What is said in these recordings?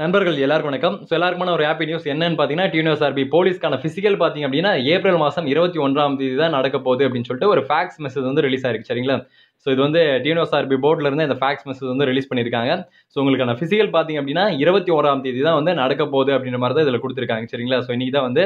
நண்பர்கள் எல்லாருக்கும் வணக்கம் ஸோ எல்லாருக்குமான ஒரு ஹாப்பி நியூஸ் என்னன்னு பார்த்தீங்கன்னா டியூனியர்ஸ் ஆர்பி போலீஸ்க்கான ஃபிசிக்கல் பார்த்தீங்க அப்படின்னா ஏப்ரல் மாதம் இருபத்தி ஒன்றாம் தேதி தான் நடக்க போகுது அப்படின்னு சொல்லிட்டு ஒரு ஃபேக்ஸ் மெசேஜ் வந்து ரிலீஸ் ஆயிருக்கு சரிங்களா ஸோ இது வந்து டியூனியர்ஸ் ஆர்பி போர்ட்லேருந்து இந்த ஃபேக்ஸ் மெசேஜ் வந்து ரிலீஸ் பண்ணியிருக்காங்க ஸோ உங்களுக்கான ஃபிசிக்கல் பார்த்தீங்க அப்படின்னா இருபத்தி ஓராம் தேதி தான் வந்து நடக்க போகுது அப்படின்ற மாதிரி தான் இதில் கொடுத்துருக்காங்க சரிங்களா ஸோ இன்றைக்கி தான் வந்து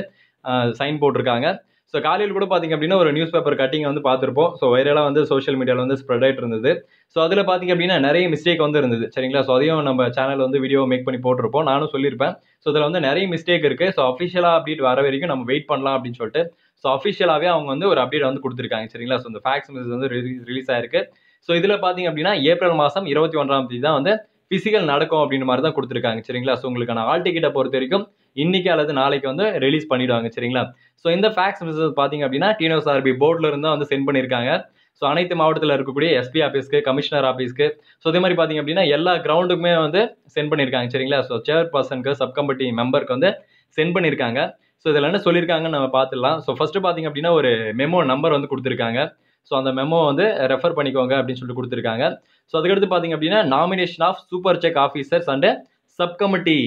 சைன் போட்டிருக்காங்க ஸோ காலையில் கூட பார்த்தீங்க அப்படின்னா ஒரு நியூஸ் பேப்பர் கட்டிங் வந்து பார்த்துருப்போம் ஸோ வைரலாக வந்து சோஷியல் மீடியாவில் வந்து ஸ்ப்ரெட் ஆகிட்டு இருந்தது ஸோ அதில் பார்த்தீங்க அப்படின்னா நிறைய மிஸ்டேக் வந்து இருந்தது சரிங்களா ஸோ அதையும் நம்ம சேனல் வந்து வீடியோ மேக் பண்ணி போட்டிருப்போம் நானும் சொல்லியிருப்பேன் ஸோ அதில் வந்து நிறைய மிஸ்டேக் இருக்குது ஸோ அஃபிஷியலாக அப்டேட் வர வரைக்கும் நம்ம வெயிட் பண்ணலாம் அப்படின்னு சொல்லிட்டு ஸோ அஃபிஷியலாகவே அவங்க வந்து ஒரு அப்டேட் வந்து கொடுத்துருக்காங்க சரிங்களா ஸோ இந்த ஃபேக்ஸ் மெசேஜ் வந்து ரிலீஸ் ஆயிருக்கு ஸோ இதில் பார்த்தீங்க அப்படின்னா ஏப்ரல் மாதம் இருபத்தி ஒன்றாம் தேதி தான் வந்து ஃபிசிக்கல் நடக்கும் அப்படின்னு மாதிரி தான் கொடுத்துருக்காங்க சரிங்களா ஸோ உங்களுக்கான ஆல் டிக்கெட்டை பொறுத்த வரைக்கும் இன்னைக்கு அல்லது நாளைக்கு வந்து ரிலீஸ் பண்ணிடுவாங்க சரிங்களா ஸோ இந்த ஃபேக்ஸ் மிஸ் பார்த்தீங்க அப்படின்னா டீனோஸ் ஆர்பி போர்ட்ல இருந்து வந்து சென்ட் பண்ணியிருக்காங்க ஸோ அனைத்து மாவட்டத்தில் இருக்கக்கூடிய எஸ்பி ஆஃபீஸ்க்கு கமிஷனர் ஆஃபீஸ்க்கு ஸோ இதே மாதிரி பார்த்தீங்க அப்படின்னா எல்லா கிரவுண்டுக்குமே வந்து சென்ட் பண்ணியிருக்காங்க சரிங்களா ஸோ சேர்பர்சனுக்கு சப் கமிட்டி மெம்பருக்கு வந்து சென்ட் பண்ணியிருக்காங்க ஸோ இதில் என்ன சொல்லியிருக்காங்கன்னு நம்ம பார்த்துடலாம் ஸோ ஃபஸ்ட்டு பார்த்தீங்க அப்படின்னா ஒரு மெமோ நம்பர் வந்து கொடுத்துருக்காங்க ஸோ அந்த மெமோ வந்து ரெஃபர் பண்ணிக்கோங்க அப்படின்னு சொல்லிட்டு கொடுத்துருக்காங்க ஸோ அதுக்கடுத்து பார்த்தீங்க அப்படின்னா nomination of super check officers and sub committee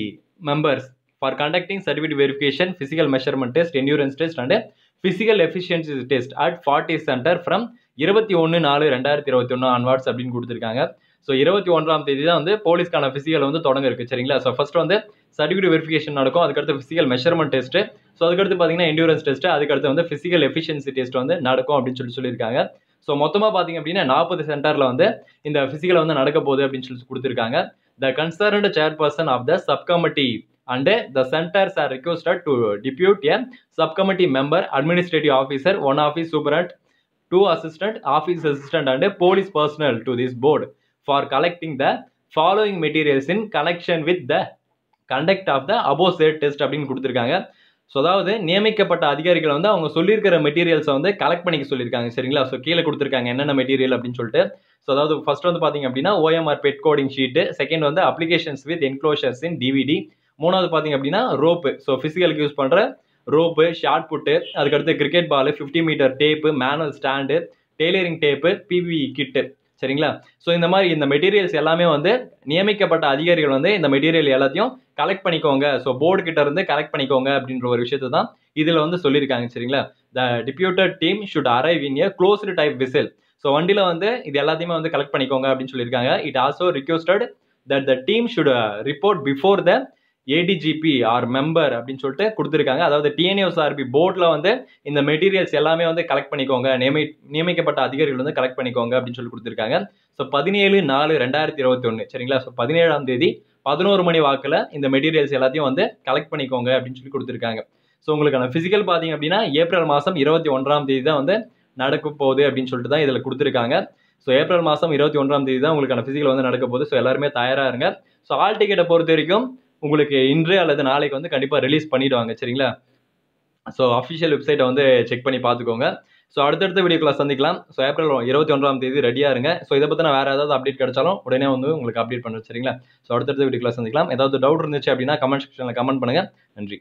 members for conducting certificate verification physical measurement test endurance test and physical efficiency test at forty center from இருபத்தி ஒன்று நாலு ரெண்டாயிரத்தி இருபத்தி ஒன்று ஆன்வார்ட்ஸ் அப்படின்னு கொடுத்துருக்காங்க ஸோ இருபத்தி ஒன்றாம் தேதி தான் வந்து போலீஸ்க்கான ஃபிசிக்கல் வந்து தொடங்க இருக்குது சரிங்களா ஸோ ஃபஸ்ட்டு வந்து சர்டிஃபிகேட் வெரிஃபிகேஷன் நடக்கும் அதுக்கடுத்து ஃபிசிக்கல் மெஷர்மெண்ட் டெஸ்ட்டு ஸோ அதுக்கடுத்து பார்த்தீங்கன்னா என்டூரன்ஸ் டெஸ்ட்டு அதுக்கடுத்து வந்து ஃபிசிக்கல் எஃபிஷியன்சி டெஸ்ட் வந்து நடக்கும் அப்படின்னு சொல்லி சொல்லியிருக்காங்க ஸோ மொத்தமாக பார்த்தீங்க அப்படின்னா நாற்பது சென்டரில் வந்து இந்த ஃபிசிக்கலை வந்து நடக்க போகுது அப்படின்னு சொல்லி கொடுத்துருக்காங்க the concerned chairperson of the sub committee and the centers are requested to depute a subcommittee member, administrative officer, one office superintendent, two assistant, office assistant and police personnel to this board for collecting the following materials in connection with the conduct of the aforesaid test அப்படின்னு கொடுத்துருக்காங்க so அதாவது நியமிக்கப்பட்ட அதிகாரிகளை வந்து அவங்க சொல்லியிருக்கிற மெட்டீரியல்ஸை வந்து collect பண்ணிக்க சொல்லியிருக்காங்க சரிங்களா ஸோ கீழே கொடுத்துருக்காங்க என்னென்ன மெட்டீரியல் அப்படின்னு சொல்லிட்டு ஸோ அதாவது ஃபர்ஸ்ட் வந்து பார்த்தீங்க அப்படின்னா OMR pad coding sheet second வந்து applications with enclosures in DVD மூணாவது பார்த்தீங்க அப்படின்னா ரோப்பு ஸோ ஃபிசிக்கலுக்கு யூஸ் பண்ணுற ரோப்பு ஷார்ட் புட்டு அதுக்கடுத்து cricket ball fifty metre tape manual stand tailoring tape PV kit சரிங்களா ஸோ இந்த மாதிரி இந்த மெட்டீரியல்ஸ் எல்லாமே வந்து நியமிக்கப்பட்ட அதிகாரிகள் வந்து இந்த மெட்டீரியல் எல்லாத்தையும் கலெக்ட் பண்ணிக்கோங்க ஸோ போர்டு கிட்ட இருந்து கலெக்ட் பண்ணிக்கோங்க அப்படின்ற ஒரு விஷயத்தை தான் இதில் வந்து சொல்லியிருக்காங்க சரிங்களா the deputed team should arrive in a closed type vehicle so வண்டியில் வந்து இது எல்லாத்தையுமே வந்து கலெக்ட் பண்ணிக்கோங்க அப்படின்னு சொல்லியிருக்காங்க it also requested that the team should report before the ADGP or member அப்படின்னு சொல்லிட்டு கொடுத்துருக்காங்க அதாவது டிஎன்ஏஎஸ்ஆர்பி போர்டில் வந்து இந்த மெட்டீரியல்ஸ் எல்லாமே வந்து கலெக்ட் பண்ணிக்கோங்க நியமி நியமிக்கப்பட்ட அதிகாரிகள் வந்து கலெக்ட் பண்ணிக்கோங்க அப்படின்னு சொல்லி கொடுத்துருக்காங்க ஸோ பதினேழு நாலு ரெண்டாயிரத்தி இருபத்தி ஒன்று சரிங்களா ஸோ பதினேழாம் தேதி பதினோரு மணி வாக்கில் இந்த மெட்டீரியல்ஸ் எல்லாத்தையும் வந்து கலெக்ட் பண்ணிக்கோங்க அப்படின்னு சொல்லி கொடுத்துருக்காங்க ஸோ உங்களுக்கான ஃபிசிக்கல் பார்த்தீங்க அப்படின்னா ஏப்ரல் மாதம் இருபத்தி ஒன்றாம் தேதி தான் வந்து நடக்க போகுது அப்படின்னு சொல்லிட்டு தான் இதில் கொடுத்துருக்காங்க ஸோ ஏப்ரல் மாதம் இருபத்தி ஒன்றாம் தேதி தான் உங்களுக்கான ஃபிசிக்கல் வந்து நடக்க போகுது ஸோ எல்லாருமே தயாராக இருங்க ஸோ ஆல் டிக்கெட்டை பொறுத்த வரைக்கும் உங்களுக்கு இன்று அல்லது நாளைக்கு வந்து கண்டிப்பாக ரிலீஸ் பண்ணிடுவாங்க சரிங்களா ஸோ அஃபிஷியல் வெப்சைட்டை வந்து செக் பண்ணி பார்த்துக்கோங்க ஸோ அடுத்தடுத்த வீடியோக்குள்ள சந்திக்கலாம் ஸோ ஏப்ரல் இருபத்தி ஒன்றாம் தேதி ரெடியாக இருங்க ஸோ இதை பற்றி நான் வேறு ஏதாவது அப்டேட் கிடைச்சாலும் உடனே வந்து உங்களுக்கு அப்டேட் பண்ணுறேன் சரிங்களா ஸோ அடுத்தடுத்த வீடியோக்குள்ள சந்திக்கலாம் ஏதாவது டவுட் இருந்துச்சு அப்படின்னா கமெண்ட் செக்ஷனில் கமெண்ட் பண்ணுங்கள் நன்றி